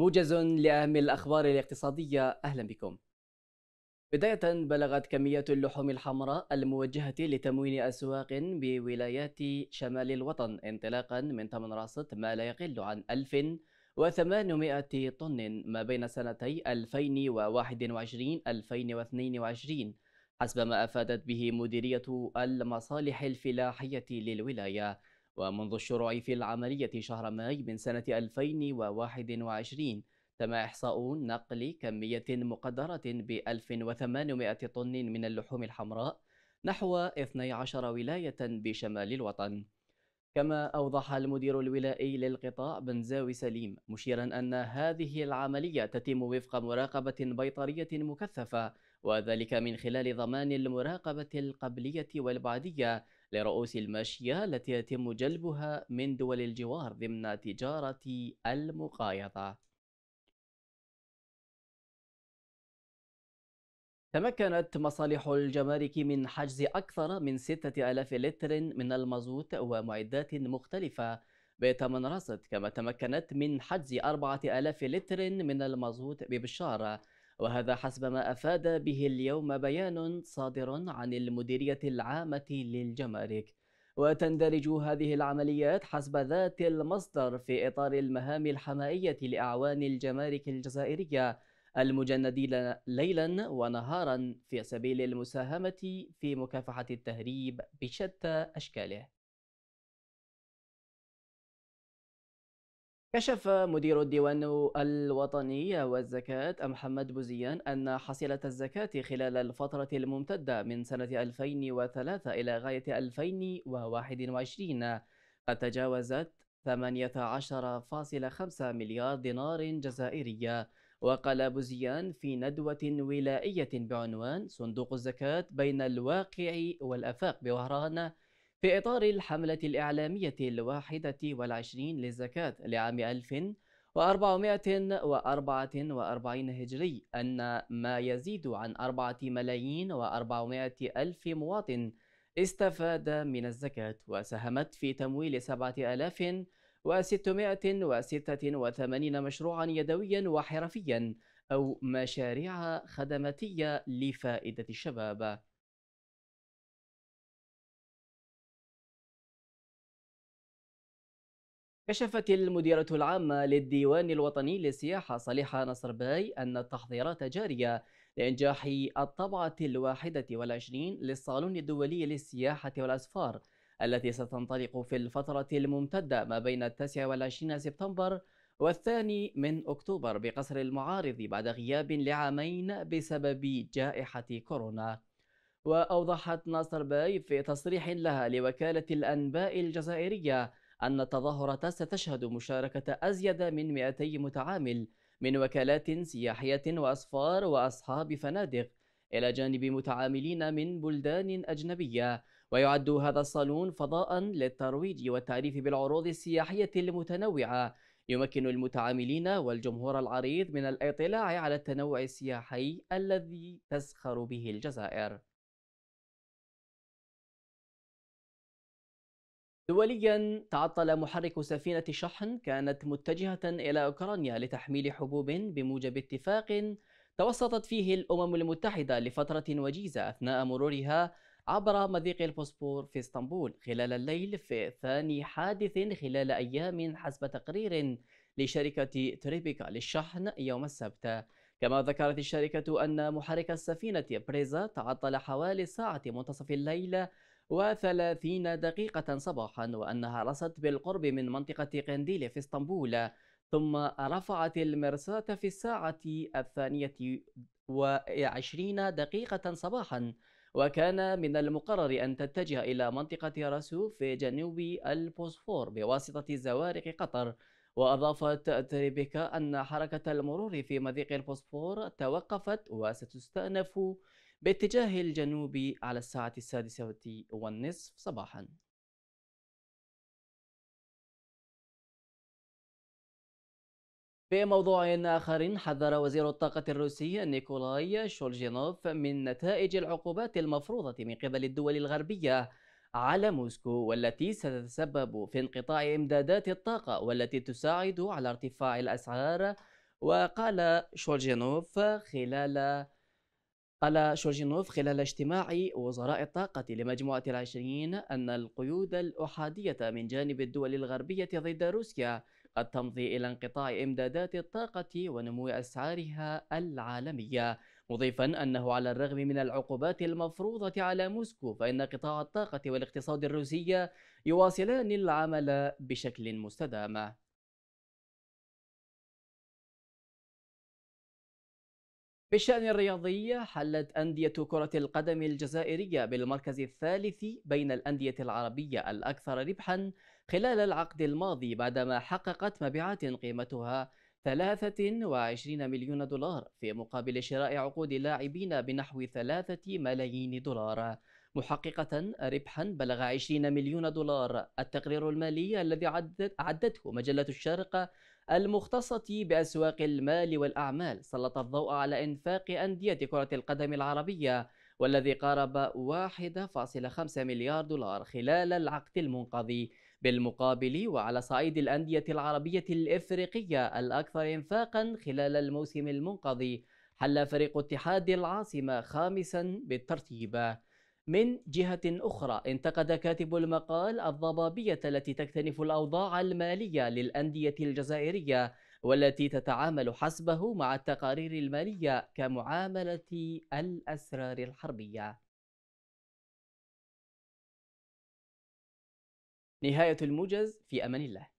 موجز لأهم الأخبار الاقتصادية أهلا بكم بداية بلغت كمية اللحوم الحمراء الموجهة لتموين أسواق بولايات شمال الوطن انطلاقا من ثمن راصد ما لا يقل عن 1800 طن ما بين سنتي 2021-2022 حسب ما أفادت به مديرية المصالح الفلاحية للولاية ومنذ الشروع في العملية شهر ماي من سنة 2021 تم إحصاء نقل كمية مقدرة ب 1800 طن من اللحوم الحمراء نحو 12 ولاية بشمال الوطن كما أوضح المدير الولائي للقطاع بنزاوي سليم مشيرا أن هذه العملية تتم وفق مراقبة بيطرية مكثفة وذلك من خلال ضمان المراقبة القبلية والبعدية لرؤوس الماشية التي يتم جلبها من دول الجوار ضمن تجارة المقايضة تمكنت مصالح الجمارك من حجز أكثر من 6000 لتر من المازوت ومعدات مختلفة بثمن رصد كما تمكنت من حجز 4000 لتر من المازوت ببشارة وهذا حسب ما أفاد به اليوم بيان صادر عن المديرية العامة للجمارك وتندرج هذه العمليات حسب ذات المصدر في إطار المهام الحمائية لأعوان الجمارك الجزائرية المجندين ليلا ونهارا في سبيل المساهمة في مكافحة التهريب بشتى أشكاله. كشف مدير الديوان الوطني والزكاة محمد بوزيان أن حصيلة الزكاة خلال الفترة الممتدة من سنة 2003 إلى غاية 2021 قد تجاوزت 18.5 مليار دينار جزائرية وقال أبو زيان في ندوة ولائية بعنوان صندوق الزكاة بين الواقع والأفاق بوهران في إطار الحملة الإعلامية الواحدة والعشرين للزكاة لعام 1444 هجري أن ما يزيد عن 4 ملايين و400 ألف مواطن استفاد من الزكاة وساهمت في تمويل 7000 و686 مشروعا يدويا وحرفيا أو مشاريع خدماتية لفائدة الشباب كشفت المديرة العامة للديوان الوطني للسياحة صالحة نصر باي أن التحضيرات جارية لإنجاح الطبعة الواحدة والعشرين للصالون الدولي للسياحة والأسفار التي ستنطلق في الفترة الممتدة ما بين التاسع والعشرين سبتمبر والثاني من أكتوبر بقصر المعارض بعد غياب لعامين بسبب جائحة كورونا وأوضحت ناصر باي في تصريح لها لوكالة الأنباء الجزائرية أن التظاهرة ستشهد مشاركة أزيد من 200 متعامل من وكالات سياحية وأسفار وأصحاب فنادق إلى جانب متعاملين من بلدان أجنبية ويعد هذا الصالون فضاء للترويج والتعريف بالعروض السياحية المتنوعة يمكن المتعاملين والجمهور العريض من الاطلاع على التنوع السياحي الذي تزخر به الجزائر دوليا تعطل محرك سفينة شحن كانت متجهة إلى أوكرانيا لتحميل حبوب بموجب اتفاق توسطت فيه الأمم المتحدة لفترة وجيزة أثناء مرورها عبر مضيق البوسبور في اسطنبول خلال الليل في ثاني حادث خلال أيام حسب تقرير لشركة تريبيكا للشحن يوم السبت كما ذكرت الشركة أن محرك السفينة بريزا تعطل حوالي الساعة منتصف الليل وثلاثين دقيقة صباحا وأنها رست بالقرب من منطقة قنديل في اسطنبول ثم رفعت المرساة في الساعة الثانية وعشرين دقيقة صباحا وكان من المقرر أن تتجه إلى منطقة راسو في جنوب البوسفور بواسطة زوارق قطر وأضافت تريبيكا أن حركة المرور في مضيق البوسفور توقفت وستستأنف باتجاه الجنوب على الساعة السادسة والنصف صباحاً في موضوع آخر حذر وزير الطاقة الروسي نيكولاي شولجينوف من نتائج العقوبات المفروضة من قبل الدول الغربية على موسكو والتي ستتسبب في انقطاع إمدادات الطاقة والتي تساعد على ارتفاع الأسعار وقال شولجينوف خلال قال شولجينوف خلال اجتماع وزراء الطاقة لمجموعة العشرين أن القيود الأحادية من جانب الدول الغربية ضد روسيا قد تمضي إلى انقطاع إمدادات الطاقة ونمو أسعارها العالمية مضيفا أنه على الرغم من العقوبات المفروضة على موسكو فإن قطاع الطاقة والاقتصاد الروسي يواصلان العمل بشكل مستدام بالشأن الرياضي حلت أندية كرة القدم الجزائرية بالمركز الثالث بين الأندية العربية الأكثر ربحا خلال العقد الماضي بعدما حققت مبيعات قيمتها 23 مليون دولار في مقابل شراء عقود لاعبين بنحو 3 ملايين دولار محققة ربحا بلغ 20 مليون دولار التقرير المالي الذي عدته مجلة الشارقة المختصة بأسواق المال والأعمال سلط الضوء على إنفاق أندية كرة القدم العربية والذي قارب 1.5 مليار دولار خلال العقد المنقضي بالمقابل وعلى صعيد الأندية العربية الإفريقية الأكثر إنفاقا خلال الموسم المنقضي حل فريق اتحاد العاصمة خامسا بالترتيب من جهة أخرى انتقد كاتب المقال الضبابية التي تكتنف الأوضاع المالية للأندية الجزائرية والتي تتعامل حسبه مع التقارير المالية كمعاملة الأسرار الحربية نهاية الموجز في أمان الله